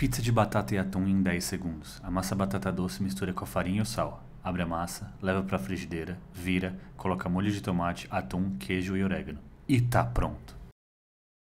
Pizza de batata e atum em 10 segundos. Amassa batata doce, mistura com a farinha e o sal. Abre a massa, leva para a frigideira, vira, coloca molho de tomate, atum, queijo e orégano. E tá pronto!